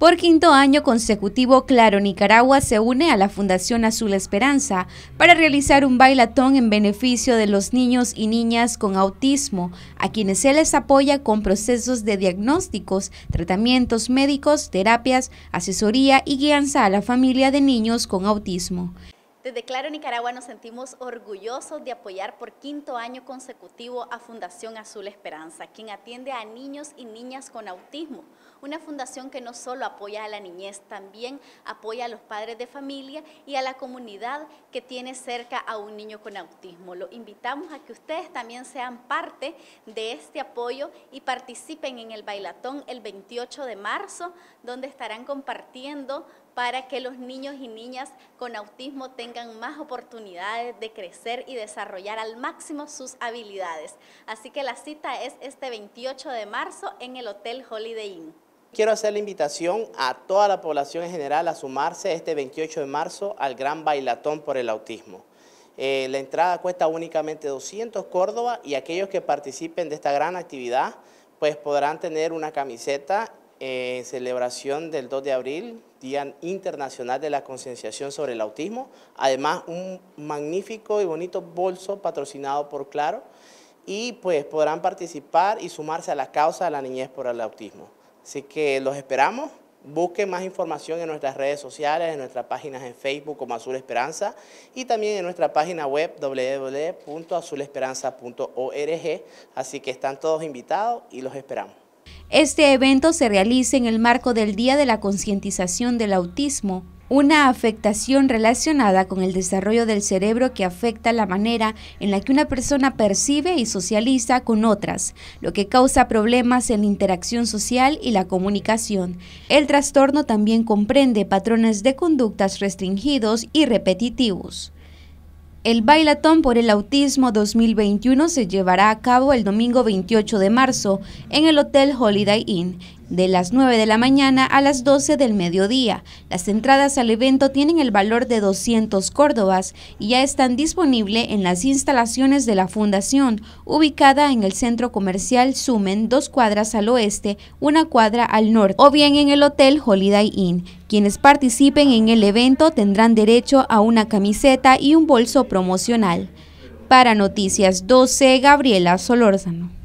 Por quinto año consecutivo, Claro Nicaragua se une a la Fundación Azul Esperanza para realizar un bailatón en beneficio de los niños y niñas con autismo, a quienes se les apoya con procesos de diagnósticos, tratamientos médicos, terapias, asesoría y guianza a la familia de niños con autismo. Desde Claro Nicaragua nos sentimos orgullosos de apoyar por quinto año consecutivo a Fundación Azul Esperanza, quien atiende a niños y niñas con autismo, una fundación que no solo apoya a la niñez, también apoya a los padres de familia y a la comunidad que tiene cerca a un niño con autismo. Los invitamos a que ustedes también sean parte de este apoyo y participen en el bailatón el 28 de marzo, donde estarán compartiendo para que los niños y niñas con autismo tengan tengan más oportunidades de crecer y desarrollar al máximo sus habilidades. Así que la cita es este 28 de marzo en el Hotel Holiday Inn. Quiero hacer la invitación a toda la población en general a sumarse este 28 de marzo al Gran Bailatón por el Autismo. Eh, la entrada cuesta únicamente 200 Córdoba y aquellos que participen de esta gran actividad pues podrán tener una camiseta en celebración del 2 de abril, Día Internacional de la Concienciación sobre el Autismo. Además, un magnífico y bonito bolso patrocinado por Claro. Y pues podrán participar y sumarse a la causa de la niñez por el autismo. Así que los esperamos. Busquen más información en nuestras redes sociales, en nuestras páginas en Facebook como Azul Esperanza y también en nuestra página web www.azulesperanza.org. Así que están todos invitados y los esperamos. Este evento se realiza en el marco del Día de la Concientización del Autismo, una afectación relacionada con el desarrollo del cerebro que afecta la manera en la que una persona percibe y socializa con otras, lo que causa problemas en la interacción social y la comunicación. El trastorno también comprende patrones de conductas restringidos y repetitivos. El Bailatón por el Autismo 2021 se llevará a cabo el domingo 28 de marzo en el Hotel Holiday Inn, de las 9 de la mañana a las 12 del mediodía. Las entradas al evento tienen el valor de 200 córdobas y ya están disponibles en las instalaciones de la Fundación, ubicada en el centro comercial Sumen, dos cuadras al oeste, una cuadra al norte, o bien en el Hotel Holiday Inn. Quienes participen en el evento tendrán derecho a una camiseta y un bolso promocional. Para Noticias 12, Gabriela Solórzano.